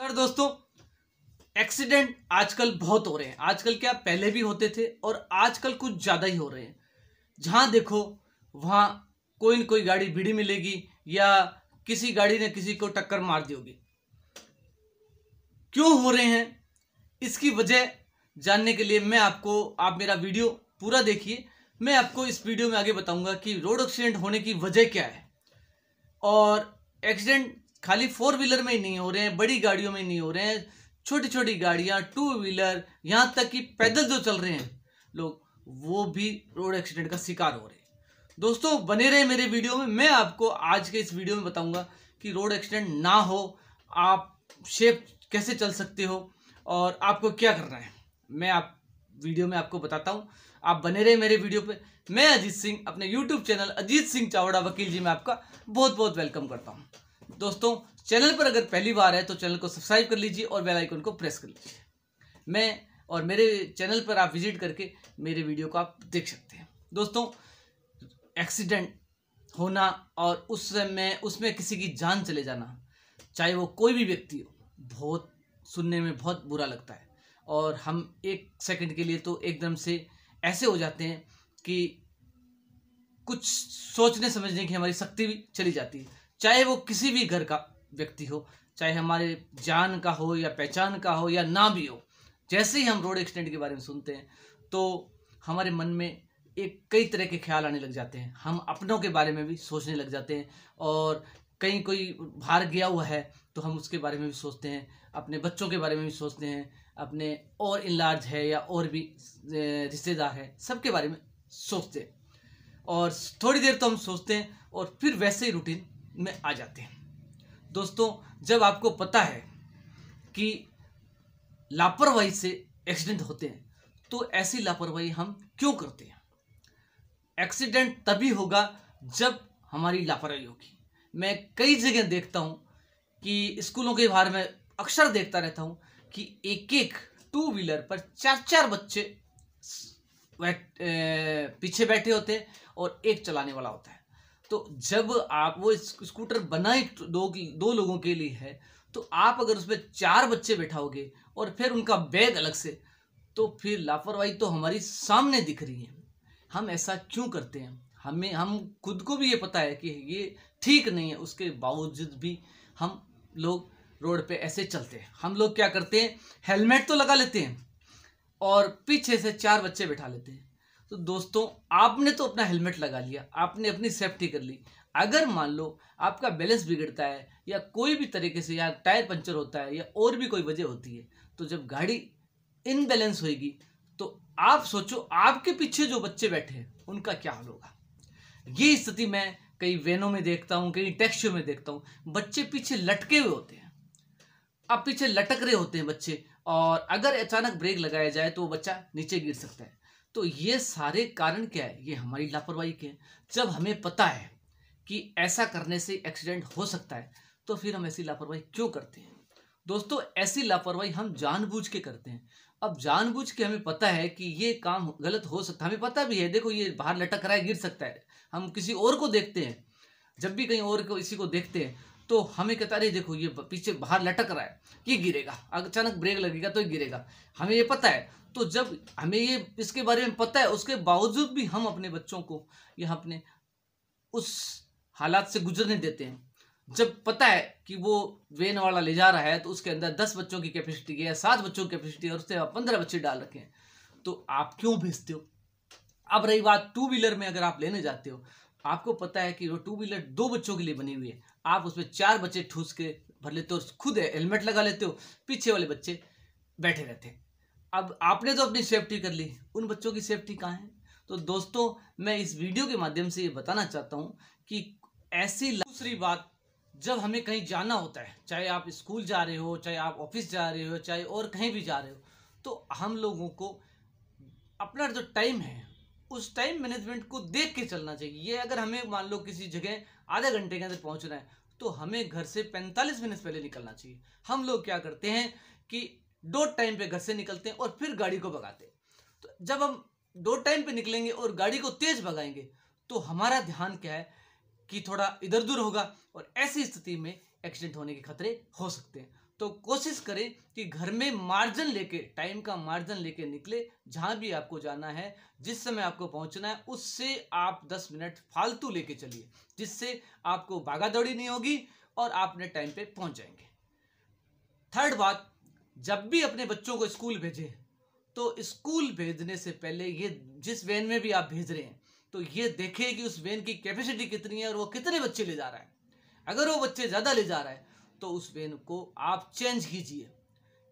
और दोस्तों एक्सीडेंट आजकल बहुत हो रहे हैं आजकल क्या पहले भी होते थे और आजकल कुछ ज़्यादा ही हो रहे हैं जहाँ देखो वहाँ कोई न कोई गाड़ी भिड़ी मिलेगी या किसी गाड़ी ने किसी को टक्कर मार दी होगी क्यों हो रहे हैं इसकी वजह जानने के लिए मैं आपको आप मेरा वीडियो पूरा देखिए मैं आपको इस वीडियो में आगे बताऊंगा कि रोड एक्सीडेंट होने की वजह क्या है और एक्सीडेंट खाली फोर व्हीलर में ही नहीं हो रहे हैं बड़ी गाड़ियों में नहीं हो रहे हैं छोटी छोटी गाड़ियाँ टू व्हीलर यहाँ तक कि पैदल जो चल रहे हैं लोग वो भी रोड एक्सीडेंट का शिकार हो रहे हैं दोस्तों बने रहे मेरे वीडियो में मैं आपको आज के इस वीडियो में बताऊंगा कि रोड एक्सीडेंट ना हो आप शेप कैसे चल सकते हो और आपको क्या करना है मैं आप वीडियो में आपको बताता हूँ आप बने रहे मेरे वीडियो पे मैं अजीत सिंह अपने यूट्यूब चैनल अजीत सिंह चावड़ा वकील जी में आपका बहुत बहुत वेलकम करता हूँ दोस्तों चैनल पर अगर पहली बार है तो चैनल को सब्सक्राइब कर लीजिए और बेल आइकन को प्रेस कर लीजिए मैं और मेरे चैनल पर आप विजिट करके मेरे वीडियो को आप देख सकते हैं दोस्तों एक्सीडेंट होना और उस समय उसमें किसी की जान चले जाना चाहे वो कोई भी व्यक्ति हो बहुत सुनने में बहुत बुरा लगता है और हम एक सेकंड के लिए तो एकदम से ऐसे हो जाते हैं कि कुछ सोचने समझने की हमारी शक्ति भी चली जाती है चाहे वो किसी भी घर का व्यक्ति हो चाहे हमारे जान का हो या पहचान का हो या ना भी हो जैसे ही हम रोड एक्सीडेंट के बारे में सुनते हैं तो हमारे मन में एक कई तरह के ख्याल आने लग जाते हैं हम अपनों के बारे में भी सोचने लग जाते हैं और कहीं कोई भार गया हुआ है तो हम उसके बारे में भी सोचते हैं अपने बच्चों के बारे में भी सोचते हैं अपने और इन लार्ज है या और भी रिश्तेदार है सबके बारे में सोचते हैं और थोड़ी देर तो हम सोचते हैं और फिर वैसे ही रूटीन में आ जाते हैं दोस्तों जब आपको पता है कि लापरवाही से एक्सीडेंट होते हैं तो ऐसी लापरवाही हम क्यों करते हैं एक्सीडेंट तभी होगा जब हमारी लापरवाही होगी मैं कई जगह देखता हूँ कि स्कूलों के बाहर में अक्सर देखता रहता हूँ कि एक एक टू व्हीलर पर चार चार बच्चे पीछे बैठे होते हैं और एक चलाने वाला होता है तो जब आप वो स्कूटर बनाए तो दो की दो लोगों के लिए है तो आप अगर उसमें चार बच्चे बैठाओगे और फिर उनका बैग अलग से तो फिर लापरवाही तो हमारी सामने दिख रही है हम ऐसा क्यों करते हैं हमें हम खुद को भी ये पता है कि ये ठीक नहीं है उसके बावजूद भी हम लोग रोड पे ऐसे चलते हैं हम लोग क्या करते हैं हेलमेट तो लगा लेते हैं और पीछे से चार बच्चे बैठा लेते हैं तो दोस्तों आपने तो अपना हेलमेट लगा लिया आपने अपनी सेफ्टी कर ली अगर मान लो आपका बैलेंस बिगड़ता है या कोई भी तरीके से या टायर पंचर होता है या और भी कोई वजह होती है तो जब गाड़ी इनबैलेंस होगी तो आप सोचो आपके पीछे जो बच्चे बैठे हैं उनका क्या हाल होगा ये स्थिति मैं कई वैनों में देखता हूँ कई टैक्सियों में देखता हूँ बच्चे पीछे लटके हुए होते हैं आप पीछे लटक रहे होते हैं बच्चे और अगर अचानक ब्रेक लगाया जाए तो वो बच्चा नीचे गिर सकता है तो ये सारे कारण क्या है ये हमारी लापरवाही के जब हमें पता है कि ऐसा करने से एक्सीडेंट हो सकता है तो फिर हम ऐसी लापरवाही क्यों करते हैं दोस्तों ऐसी लापरवाही हम जानबूझ के करते हैं अब जानबूझ के हमें पता है कि ये काम गलत हो सकता है हमें पता भी है देखो ये बाहर लटक रहा है गिर सकता है हम किसी और को देखते हैं जब भी कहीं और को इसी को देखते हैं तो हमें कहता अरे देखो ये पीछे बाहर लटक रहा है ये गिरेगा अचानक ब्रेक लगेगा तो ये गिरेगा हमें ये पता है तो जब हमें ये इसके बारे में पता है उसके बावजूद भी हम अपने बच्चों को या अपने उस हालात से गुजरने देते हैं जब पता है कि वो वेन वाला ले जा रहा है तो उसके अंदर दस बच्चों की कैपेसिटी है सात बच्चों की कैपेसिटी है और उससे आप पंद्रह बच्चे डाल रखे हैं तो आप क्यों भेजते हो अब रही बात टू व्हीलर में अगर आप लेने जाते हो आपको पता है कि वो टू व्हीलर दो बच्चों के लिए बनी हुई है आप उसमें चार बच्चे ठूस के भर लेते हो खुद हेलमेट लगा लेते हो पीछे वाले बच्चे बैठे रहते हैं अब आपने तो अपनी सेफ्टी कर ली उन बच्चों की सेफ्टी कहाँ है तो दोस्तों मैं इस वीडियो के माध्यम से ये बताना चाहता हूँ कि ऐसी दूसरी बात जब हमें कहीं जाना होता है चाहे आप स्कूल जा रहे हो चाहे आप ऑफिस जा रहे हो चाहे और कहीं भी जा रहे हो तो हम लोगों को अपना जो टाइम है उस टाइम मैनेजमेंट को देख के चलना चाहिए ये अगर हमें मान लो किसी जगह आधे घंटे के अंदर पहुंचना है तो हमें घर से 45 मिनट पहले निकलना चाहिए हम लोग क्या करते हैं कि दो टाइम पे घर से निकलते हैं और फिर गाड़ी को भगाते हैं तो जब हम दो टाइम पे निकलेंगे और गाड़ी को तेज भगाएंगे तो हमारा ध्यान क्या है कि थोड़ा इधर उधर होगा और ऐसी स्थिति में एक्सीडेंट होने के खतरे हो सकते हैं तो कोशिश करें कि घर में मार्जिन लेके टाइम का मार्जिन लेके निकले जहाँ भी आपको जाना है जिस समय आपको पहुँचना है उससे आप 10 मिनट फालतू लेके चलिए जिससे आपको भागा दौड़ी नहीं होगी और आप अपने टाइम पे पहुँच जाएंगे थर्ड बात जब भी अपने बच्चों को स्कूल भेजें तो स्कूल भेजने से पहले ये जिस वैन में भी आप भेज रहे हैं तो ये देखें कि उस वैन की कैपेसिटी कितनी है और वो कितने बच्चे ले जा रहा है अगर वो बच्चे ज़्यादा ले जा रहा है तो उस वैन को आप चेंज कीजिए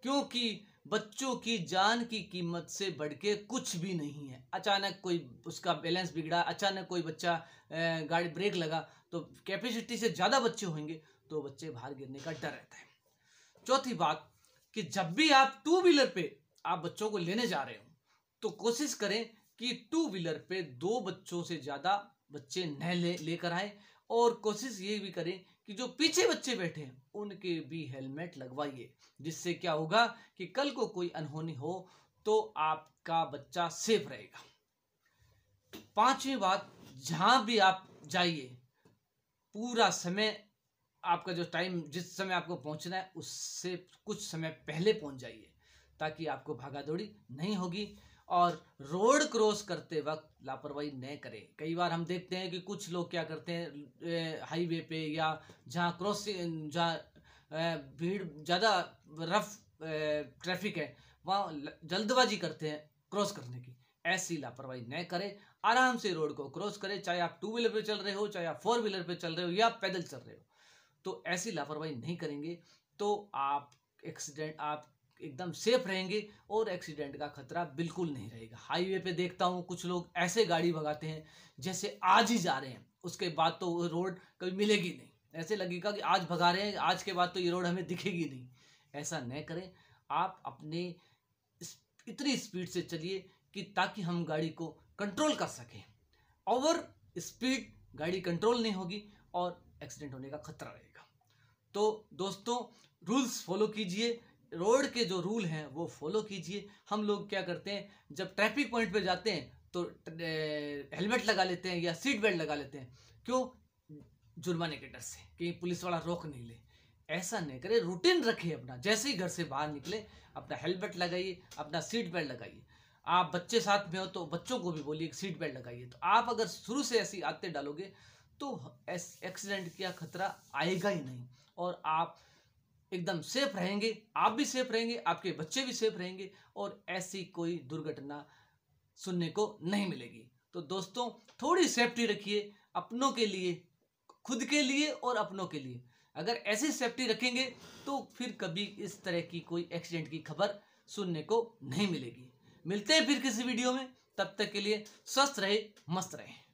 क्योंकि बच्चों की जान की कीमत से बढ़ के कुछ भी नहीं है अचानक कोई उसका बैलेंस बिगड़ा अचानक कोई बच्चा गाड़ी ब्रेक लगा तो कैपेसिटी से ज़्यादा बच्चे होंगे तो बच्चे बाहर गिरने का डर रहता है चौथी बात कि जब भी आप टू व्हीलर पे आप बच्चों को लेने जा रहे हो तो कोशिश करें कि टू व्हीलर पे दो बच्चों से ज़्यादा बच्चे न ले लेकर आए और कोशिश ये भी करें कि जो पीछे बच्चे बैठे हैं उनके भी हेलमेट लगवाइए जिससे क्या होगा कि कल को कोई अनहोनी हो तो आपका बच्चा सेफ रहेगा पांचवी बात जहां भी आप जाइए पूरा समय आपका जो टाइम जिस समय आपको पहुंचना है उससे कुछ समय पहले पहुंच जाइए ताकि आपको भागा दौड़ी नहीं होगी और रोड क्रॉस करते वक्त लापरवाही न करें कई बार हम देखते हैं कि कुछ लोग क्या करते हैं हाईवे पे या जहाँ क्रॉसिंग जहाँ भीड़ ज़्यादा रफ ट्रैफिक है वहाँ जल्दबाजी करते हैं क्रॉस करने की ऐसी लापरवाही न करें आराम से रोड को क्रॉस करें चाहे आप टू व्हीलर पे चल रहे हो चाहे आप फोर व्हीलर पे चल रहे हो या पैदल चल रहे हो तो ऐसी लापरवाही नहीं करेंगे तो आप एक्सीडेंट आप एकदम सेफ रहेंगे और एक्सीडेंट का खतरा बिल्कुल नहीं रहेगा हाईवे पे देखता हूँ कुछ लोग ऐसे गाड़ी भगाते हैं जैसे आज ही जा रहे हैं उसके बाद तो वो रोड कभी मिलेगी नहीं ऐसे लगेगा कि आज भगा रहे हैं आज के बाद तो ये रोड हमें दिखेगी नहीं ऐसा न करें आप अपने इतनी स्पीड से चलिए कि ताकि हम गाड़ी को कंट्रोल कर सकें ओवर स्पीड गाड़ी कंट्रोल नहीं होगी और एक्सीडेंट होने का खतरा रहेगा तो दोस्तों रूल्स फॉलो कीजिए रोड के जो रूल हैं वो फॉलो कीजिए हम लोग क्या करते हैं जब ट्रैफिक पॉइंट पे जाते हैं तो हेलमेट लगा लेते हैं या सीट बेल्ट लगा लेते हैं क्यों जुर्माने के डर से कि पुलिस वाला रोक नहीं ले ऐसा नहीं करें रूटीन रखिए अपना जैसे ही घर से बाहर निकले अपना हेलमेट लगाइए अपना सीट बेल्ट लगाइए आप बच्चे साथ में हो तो बच्चों को भी बोलिए सीट बेल्ट लगाइए तो आप अगर शुरू से ऐसी आते डालोगे तो एक्सीडेंट का खतरा आएगा ही नहीं और आप एकदम सेफ रहेंगे आप भी सेफ रहेंगे आपके बच्चे भी सेफ रहेंगे और ऐसी कोई दुर्घटना सुनने को नहीं मिलेगी तो दोस्तों थोड़ी सेफ्टी रखिए अपनों के लिए खुद के लिए और अपनों के लिए अगर ऐसी सेफ्टी रखेंगे तो फिर कभी इस तरह की कोई एक्सीडेंट की खबर सुनने को नहीं मिलेगी मिलते हैं फिर किसी वीडियो में तब तक के लिए स्वस्थ रहे मस्त रहें